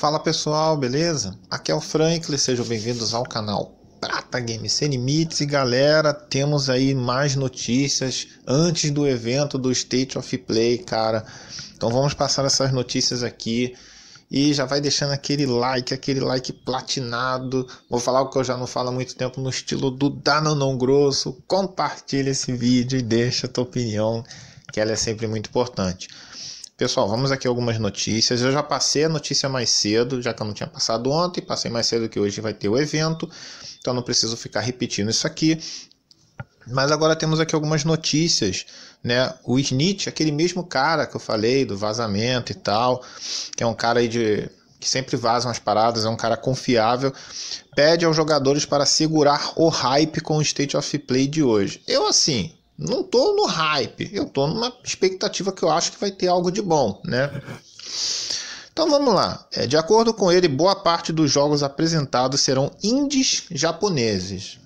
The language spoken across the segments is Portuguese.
Fala pessoal, beleza? Aqui é o Franklin, sejam bem-vindos ao canal Prata Games Sem Limites e galera, temos aí mais notícias antes do evento do State of Play, cara. Então vamos passar essas notícias aqui e já vai deixando aquele like, aquele like platinado. Vou falar o que eu já não falo há muito tempo no estilo do Dano grosso. Compartilha esse vídeo e deixa a tua opinião, que ela é sempre muito importante. Pessoal, vamos aqui algumas notícias. Eu já passei a notícia mais cedo, já que eu não tinha passado ontem, passei mais cedo que hoje vai ter o evento, então não preciso ficar repetindo isso aqui. Mas agora temos aqui algumas notícias, né? O Snitch, aquele mesmo cara que eu falei do vazamento e tal, que é um cara aí de que sempre vaza umas paradas, é um cara confiável, pede aos jogadores para segurar o hype com o State of Play de hoje. Eu assim, não tô no hype, eu tô numa expectativa que eu acho que vai ter algo de bom, né? Então vamos lá. É, de acordo com ele, boa parte dos jogos apresentados serão indies japoneses.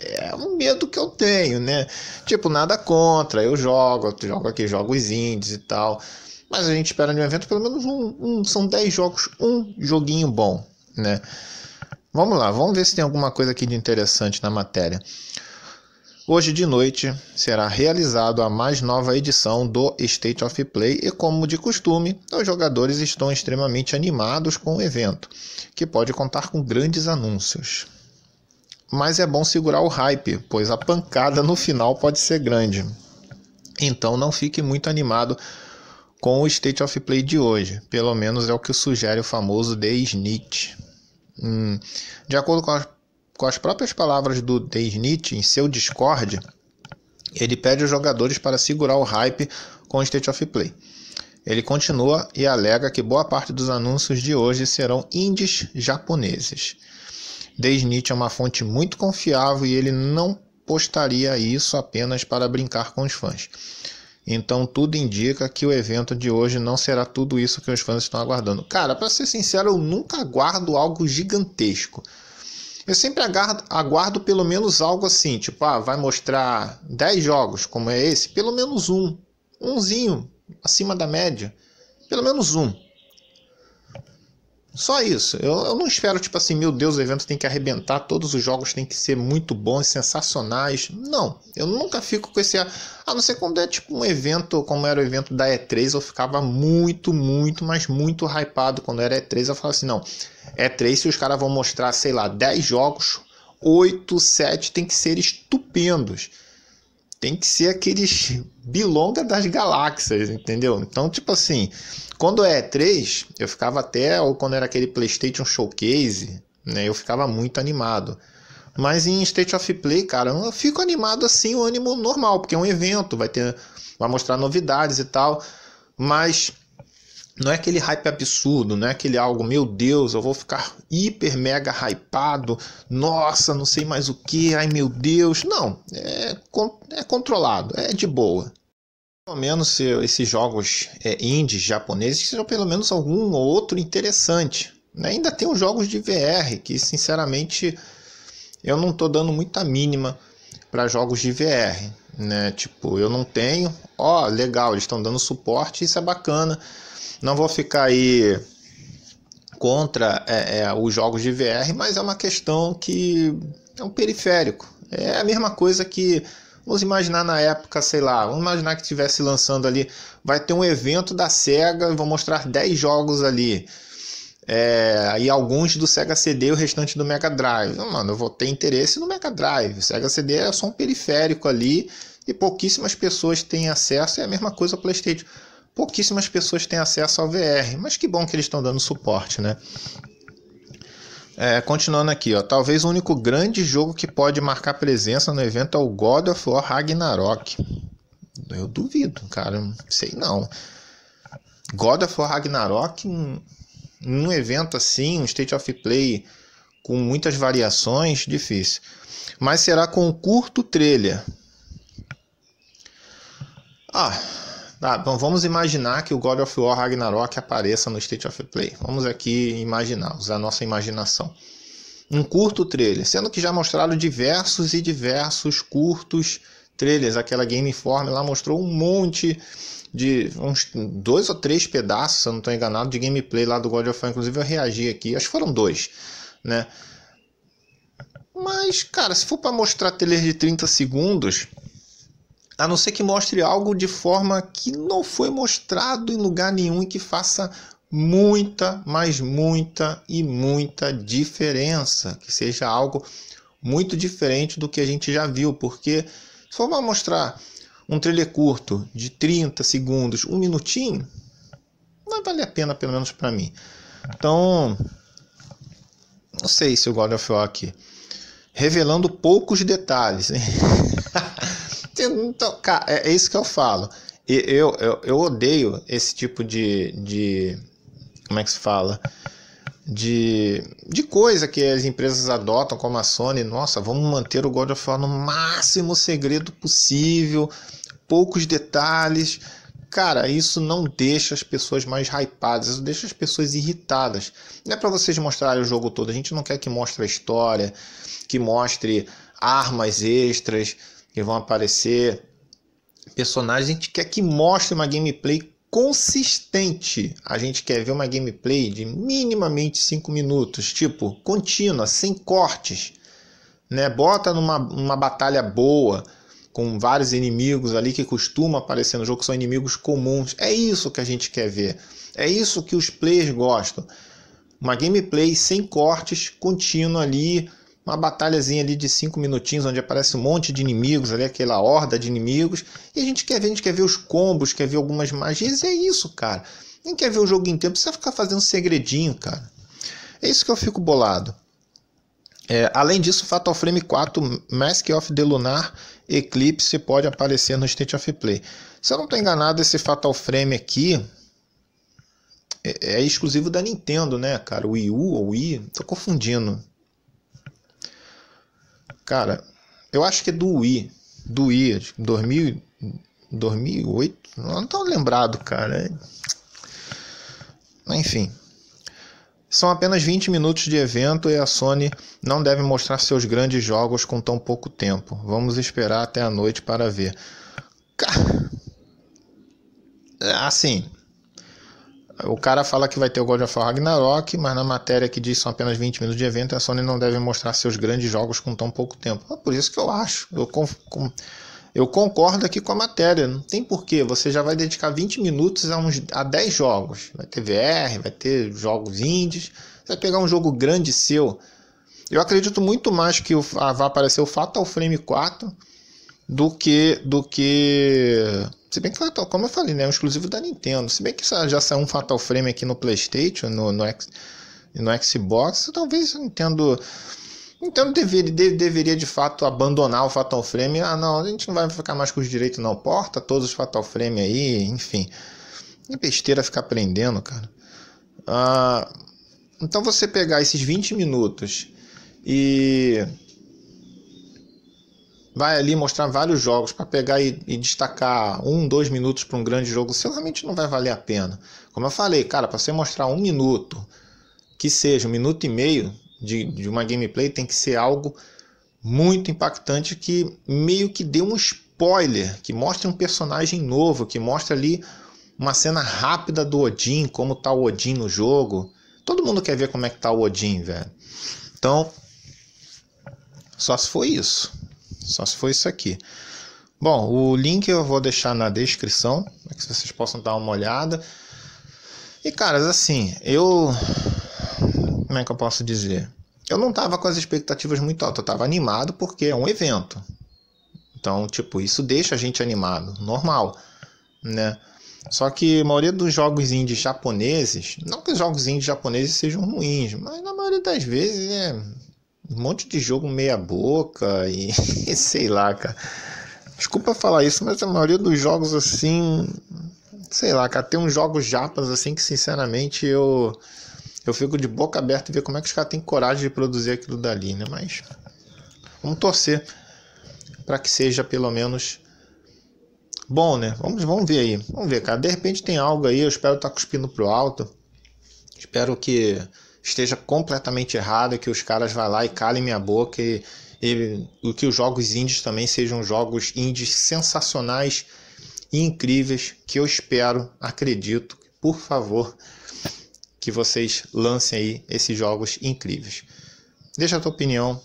É um medo que eu tenho, né? Tipo, nada contra, eu jogo, eu jogo aqui jogos indies e tal. Mas a gente espera de um evento pelo menos um, um são 10 jogos, um joguinho bom, né? Vamos lá, vamos ver se tem alguma coisa aqui de interessante na matéria. Hoje de noite será realizada a mais nova edição do State of Play e, como de costume, os jogadores estão extremamente animados com o evento, que pode contar com grandes anúncios. Mas é bom segurar o hype, pois a pancada no final pode ser grande. Então não fique muito animado com o State of Play de hoje, pelo menos é o que sugere o famoso The Snitch. Hum. De acordo com a com as próprias palavras do Dave em seu Discord, ele pede aos jogadores para segurar o hype com o State of Play. Ele continua e alega que boa parte dos anúncios de hoje serão indies japoneses. Dave é uma fonte muito confiável e ele não postaria isso apenas para brincar com os fãs. Então tudo indica que o evento de hoje não será tudo isso que os fãs estão aguardando. Cara, para ser sincero, eu nunca aguardo algo gigantesco. Eu sempre aguardo, aguardo, pelo menos algo assim, tipo, ah, vai mostrar 10 jogos como é esse, pelo menos um, umzinho acima da média, pelo menos um. Só isso. Eu, eu, não espero, tipo assim, meu Deus, o evento tem que arrebentar, todos os jogos têm que ser muito bons, sensacionais. Não. Eu nunca fico com esse. A não ser quando é tipo um evento, como era o evento da E3, eu ficava muito, muito, mas muito hypado. Quando era E3, eu falava assim: não, E3, se os caras vão mostrar, sei lá, 10 jogos, 8, 7 tem que ser estupendos tem que ser aqueles bilonga das galáxias, entendeu? Então, tipo assim, quando é 3, eu ficava até, ou quando era aquele PlayStation Showcase, né? Eu ficava muito animado. Mas em State of Play, cara, eu fico animado assim, o ânimo normal, porque é um evento, vai ter, vai mostrar novidades e tal. Mas não é aquele hype absurdo, não é aquele algo, meu Deus, eu vou ficar hiper mega hypado, nossa, não sei mais o que, ai meu Deus. Não, é, é controlado, é de boa. Pelo menos esses jogos é, indies japoneses sejam pelo menos algum ou outro interessante. Né? Ainda tem os jogos de VR, que sinceramente eu não estou dando muita mínima para jogos de VR. Né? Tipo, eu não tenho, ó, oh, legal, eles estão dando suporte, isso é bacana não vou ficar aí contra é, é, os jogos de VR, mas é uma questão que é um periférico. É a mesma coisa que vamos imaginar na época, sei lá, vamos imaginar que estivesse lançando ali, vai ter um evento da Sega, e vão mostrar 10 jogos ali. É, e alguns do Sega CD e o restante do Mega Drive. Não, mano, eu vou ter interesse no Mega Drive. O Sega CD é só um periférico ali e pouquíssimas pessoas têm acesso. É a mesma coisa o PlayStation pouquíssimas pessoas têm acesso ao VR, mas que bom que eles estão dando suporte, né? É, continuando aqui, ó, talvez o único grande jogo que pode marcar presença no evento é o God of War Ragnarok. Eu duvido, cara, sei não. God of War Ragnarok, um, um evento assim, um State of Play com muitas variações, difícil. Mas será com um curto trailer. Ah, Tá, bom, vamos imaginar que o God of War Ragnarok apareça no State of Play. Vamos aqui imaginar, usar nossa imaginação. Um curto trailer, sendo que já mostraram diversos e diversos curtos trailers. Aquela Game Informer lá mostrou um monte de uns dois ou três pedaços, se eu não estou enganado, de gameplay lá do God of War. Inclusive eu reagi aqui, acho que foram dois, né? Mas, cara, se for para mostrar trailer de 30 segundos, a não ser que mostre algo de forma que não foi mostrado em lugar nenhum e que faça muita, mas muita e muita diferença, que seja algo muito diferente do que a gente já viu, porque se for mostrar um trailer curto de 30 segundos, um minutinho, não vale a pena, pelo menos para mim. Então, não sei se o God of War aqui, revelando poucos detalhes, hein? porque não tocar. É, é isso que eu falo. E eu, eu, eu odeio esse tipo de, de. Como é que se fala? De, de coisa que as empresas adotam, como a Sony. Nossa, vamos manter o God of War no máximo segredo possível, poucos detalhes. Cara, isso não deixa as pessoas mais hypadas, isso deixa as pessoas irritadas. Não é para vocês mostrarem o jogo todo, a gente não quer que mostre a história, que mostre armas extras que vão aparecer personagens. A gente quer que mostre uma gameplay consistente. A gente quer ver uma gameplay de minimamente 5 minutos, tipo, contínua, sem cortes. Né? Bota numa uma batalha boa, com vários inimigos ali que costuma aparecer no jogo, são inimigos comuns. É isso que a gente quer ver. É isso que os players gostam. Uma gameplay sem cortes, contínua ali, uma batalhazinha ali de cinco minutinhos, onde aparece um monte de inimigos ali, aquela horda de inimigos, e a gente quer ver, a gente quer ver os combos, quer ver algumas magias, e é isso, cara. Nem quer ver o jogo inteiro, precisa ficar fazendo segredinho, cara. É isso que eu fico bolado. É, além disso, Fatal Frame 4 Mask of the Lunar Eclipse pode aparecer no State of Play. Se eu não estou enganado, esse Fatal Frame aqui é, é, exclusivo da Nintendo, né, cara? Wii U ou Wii? Tô confundindo. Cara, eu acho que é do Wii. Do Wii, acho que 2000, 2008. Não tô lembrado, cara. Enfim. São apenas 20 minutos de evento e a Sony não deve mostrar seus grandes jogos com tão pouco tempo. Vamos esperar até a noite para ver. Cara, assim, o cara fala que vai ter o God of War Ragnarok, mas na matéria que diz que são apenas 20 minutos de evento, a Sony não deve mostrar seus grandes jogos com tão pouco tempo. É por isso que eu acho. Eu, com, com, eu concordo aqui com a matéria. Não tem porquê. Você já vai dedicar 20 minutos a, uns, a 10 jogos. Vai ter VR, vai ter jogos indies. Você vai pegar um jogo grande seu. Eu acredito muito mais que o, vai aparecer o Fatal Frame 4 do que do que se bem que Fatal, como eu falei, né, é um exclusivo da Nintendo. Se bem que já saiu um Fatal Frame aqui no PlayStation, no no, X, no Xbox, talvez a Nintendo deveria, deveria de fato abandonar o Fatal Frame. Ah, não, a gente não vai ficar mais com os direitos, não. Porta todos os Fatal Frame aí, enfim. É besteira ficar prendendo, cara. Ah, então você pegar esses 20 minutos e vai ali mostrar vários jogos para pegar e, e, destacar um, dois minutos para um grande jogo, você realmente não vai valer a pena. Como eu falei, cara, para você mostrar um minuto, que seja um minuto e meio de, de uma gameplay, tem que ser algo muito impactante que meio que dê um spoiler, que mostre um personagem novo, que mostre ali uma cena rápida do Odin, como tá o Odin no jogo. Todo mundo quer ver como é que tá o Odin, velho. Então, só se for isso. Só se for isso aqui. Bom, o link eu vou deixar na descrição, para né, que vocês possam dar uma olhada. E caras, assim, eu. Como é que eu posso dizer? Eu não tava com as expectativas muito altas, eu tava animado porque é um evento. Então, tipo, isso deixa a gente animado, normal, né? Só que a maioria dos jogos indies japoneses, não que os jogos indies japoneses sejam ruins, mas na maioria das vezes é um monte de jogo meia-boca e sei lá, cara. Desculpa falar isso, mas a maioria dos jogos assim. Sei lá, cara. Tem uns jogos japas assim que, sinceramente, eu. Eu fico de boca aberta e ver como é que os caras têm coragem de produzir aquilo dali, né? Mas. Vamos torcer para que seja pelo menos bom, né? Vamos, vamos ver aí. Vamos ver, cara. De repente tem algo aí. Eu espero estar tá cuspindo pro alto. Espero que esteja completamente errado, que os caras vá lá e calem minha boca e, e, e que os jogos indies também sejam jogos indies sensacionais e incríveis que eu espero, acredito, por favor, que vocês lancem aí esses jogos incríveis. Deixa a tua opinião,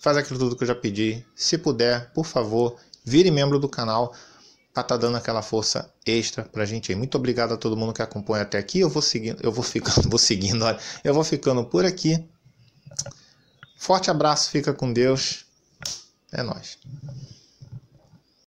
faz aquilo tudo que eu já pedi. Se puder, por favor, vire membro do canal para tá, estar tá dando aquela força extra para a gente aí. Muito obrigado a todo mundo que acompanha até aqui. Eu vou seguindo, eu vou ficando, vou seguindo, olha, eu vou ficando por aqui. Forte abraço, fica com Deus. É nós.